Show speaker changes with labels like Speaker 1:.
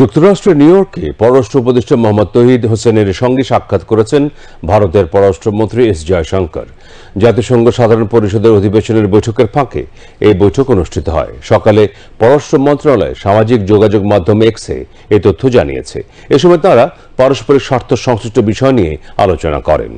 Speaker 1: যুক্তরাষ্ট্রের নিউ ইয়র্কে পররাষ্ট্র উপদেষ্টা মোহাম্মদ তহিদ হোসেনের সঙ্গে সাক্ষাৎ করেছেন ভারতের পররাষ্ট্রমন্ত্রী এস জয়শঙ্কর জাতিসংঘ সাধারণ পরিষদের অধিবেশনের বৈঠকের ফাঁকে এই বৈঠক অনুষ্ঠিত হয় সকালে পররাষ্ট্র মন্ত্রণালয় সামাজিক যোগাযোগ মাধ্যমে এক্সে এ তথ্য জানিয়েছে এ সময় তারা পারস্পরিক স্বার্থ সংশ্লিষ্ট বিষয় নিয়ে আলোচনা করেন